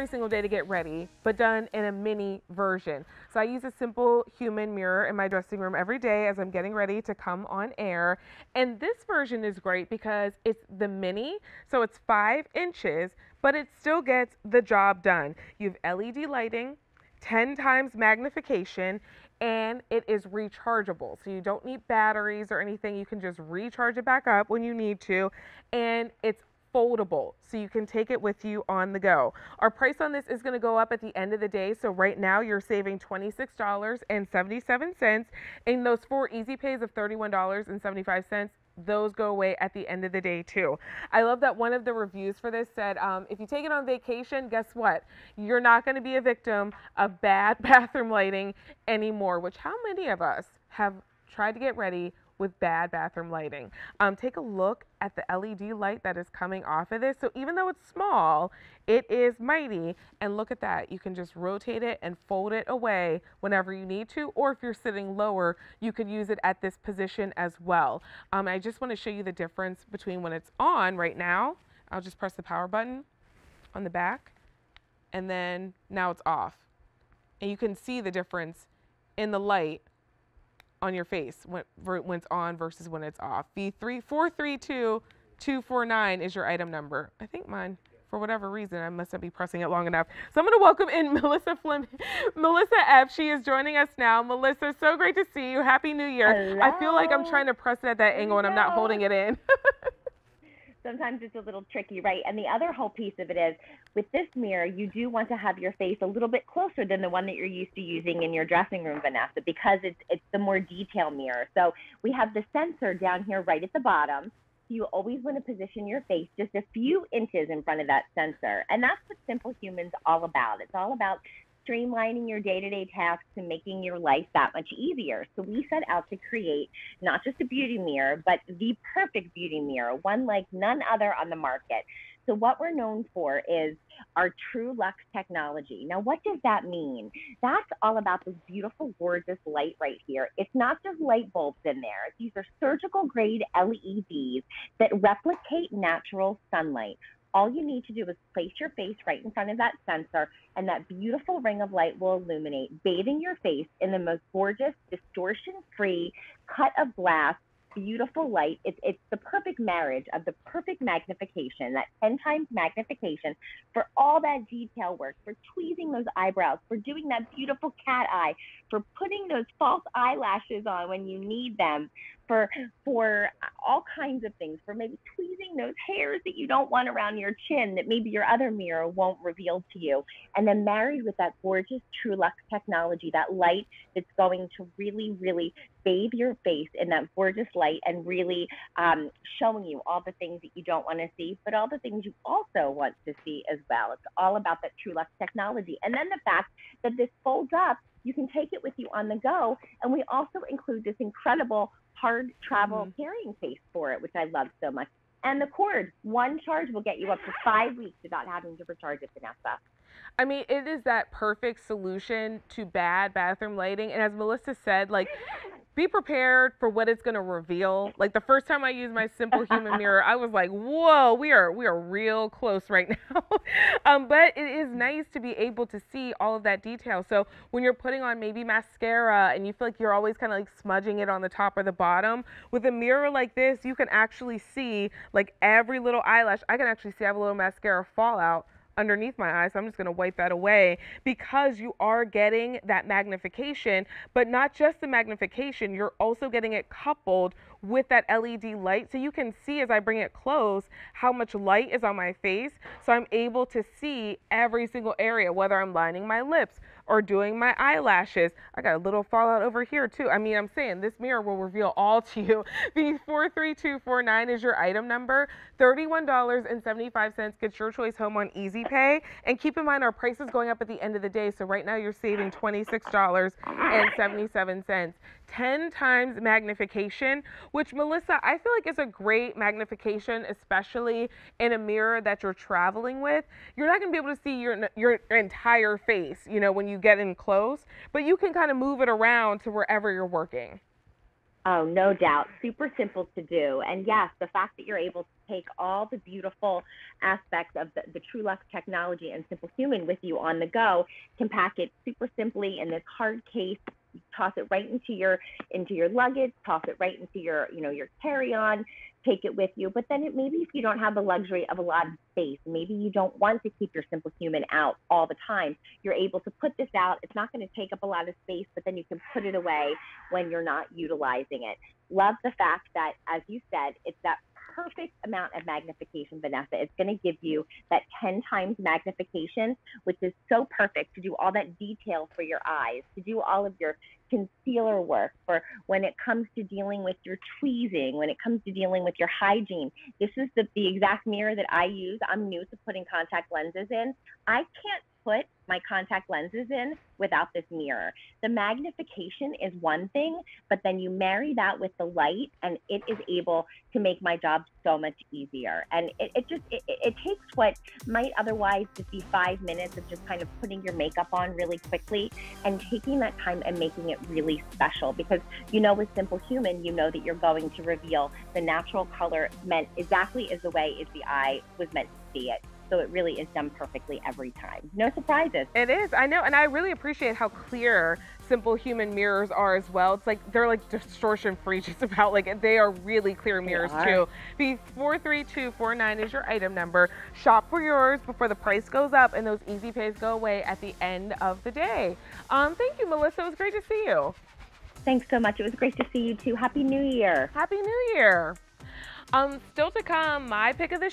every single day to get ready, but done in a mini version. So I use a simple human mirror in my dressing room every day as I'm getting ready to come on air. And this version is great because it's the mini, so it's five inches, but it still gets the job done. You have LED lighting, 10 times magnification, and it is rechargeable. So you don't need batteries or anything. You can just recharge it back up when you need to. And it's foldable, so you can take it with you on the go. Our price on this is going to go up at the end of the day, so right now you're saving $26.77, and those four easy pays of $31.75 those go away at the end of the day too. I love that one of the reviews for this said, um, if you take it on vacation, guess what? You're not going to be a victim of bad bathroom lighting anymore, which how many of us have tried to get ready with bad bathroom lighting. Um, take a look at the LED light that is coming off of this. So even though it's small, it is mighty. And look at that. You can just rotate it and fold it away whenever you need to. Or if you're sitting lower, you could use it at this position as well. Um, I just want to show you the difference between when it's on right now. I'll just press the power button on the back. And then now it's off. And you can see the difference in the light on your face when, when it's on versus when it's off. V3 432249 is your item number. I think mine for whatever reason, I must not be pressing it long enough. So I'm going to welcome in Melissa Fleming, Melissa F. She is joining us now. Melissa, so great to see you. Happy New Year. Hello. I feel like I'm trying to press it at that angle and I'm not holding it in. sometimes it's a little tricky, right? And the other whole piece of it is with this mirror, you do want to have your face a little bit closer than the one that you're used to using in your dressing room, Vanessa, because it's it's the more detail mirror. So we have the sensor down here right at the bottom. You always want to position your face just a few inches in front of that sensor. And that's what simple humans all about. It's all about streamlining your day to day tasks and making your life that much easier. So, we set out to create not just a beauty mirror, but the perfect beauty mirror, one like none other on the market. So, what we're known for is our True Lux technology. Now, what does that mean? That's all about this beautiful, gorgeous light right here. It's not just light bulbs in there, these are surgical grade LEDs that replicate natural sunlight all you need to do is place your face right in front of that sensor, and that beautiful ring of light will illuminate, bathing your face in the most gorgeous, distortion free, cut of glass, beautiful light. It's, it's the perfect marriage of the perfect magnification, that 10 times magnification for all that detail work, for tweezing those eyebrows, for doing that beautiful cat eye, for putting those false eyelashes on when you need them, for for all kinds of things, for maybe tweezing those hairs that you don't want around your chin that maybe your other mirror won't reveal to you. And then married with that gorgeous True Lux technology, that light that's going to really, really bathe your face in that gorgeous light and really um, showing you all the things that you don't want to see, but all the things you also want to see as well. It's all about that True Lux technology. And then the fact that this folds up you can take it with you on the go. And we also include this incredible hard travel mm-hmm. carrying case for it, which I love so much. And the cord, one charge will get you up to five weeks without having to recharge it, Vanessa. I mean, it is that perfect solution to bad bathroom lighting. And as Melissa said, like be prepared for what it's going to reveal. Like the first time I used my simple human mirror, I was like, "Whoa, we are we are real close right now." um, but it is nice to be able to see all of that detail. So when you're putting on maybe mascara and you feel like you're always kind of like smudging it on the top or the bottom, with a mirror like this, you can actually see like every little eyelash. I can actually see I have a little mascara fallout underneath my eyes, so I'm just going to wipe that away because you are getting that magnification, but not just the magnification, you're also getting it coupled with that LED light. So you can see as I bring it close how much light is on my face. So I'm able to see every single area, whether I'm lining my lips, or doing my eyelashes. I got a little fallout over here too. I mean, I'm saying this mirror will reveal all to you. The 43249 is your item number. $31.75 gets your choice home on Easy Pay. And keep in mind our price is going up at the end of the day. So right now you're saving $26.77. 10 times magnification, which Melissa, I feel like is a great magnification, especially in a mirror that you're traveling with. You're not gonna be able to see your, your entire face, you know, when you get in close, but you can kind of move it around to wherever you're working. Oh, no doubt. Super simple to do. And yes, the fact that you're able to take all the beautiful aspects of the, the TrueLux technology and Simple Human with you on the go can pack it super simply in this hard case toss it right into your into your luggage, toss it right into your you know your carry-on, take it with you. But then it, maybe if you don't have the luxury of a lot of space, maybe you don't want to keep your simple human out all the time. You're able to put this out. It's not going to take up a lot of space, but then you can put it away when you're not utilizing it. Love the fact that, as you said, it's that perfect amount of magnification, Vanessa. It's going to give you that 10 times magnification, which is so perfect to do all that detail for your eyes, to do all of your concealer work, for when it comes to dealing with your tweezing, when it comes to dealing with your hygiene. This is the, the exact mirror that I use. I'm new to putting contact lenses in. I can't put my contact lenses in without this mirror. The magnification is one thing, but then you marry that with the light, and it is able to make my job so much easier. And it, it just it, it takes what might otherwise just be five minutes of just kind of putting your makeup on really quickly and taking that time and making it really special because you know with Simple Human, you know that you're going to reveal the natural color meant exactly as the way is the eye was meant to see it. So it really is done perfectly every time. No surprises. It is. I know. And I really appreciate how clear simple human mirrors are as well. It's like they're like distortion free just about like they are really clear mirrors too. B43249 is your item number. Shop for yours before the price goes up and those easy pays go away at the end of the day. Um, thank you, Melissa. It was great to see you. Thanks so much. It was great to see you too. Happy New Year. Happy New Year. Um, still to come, my pick of the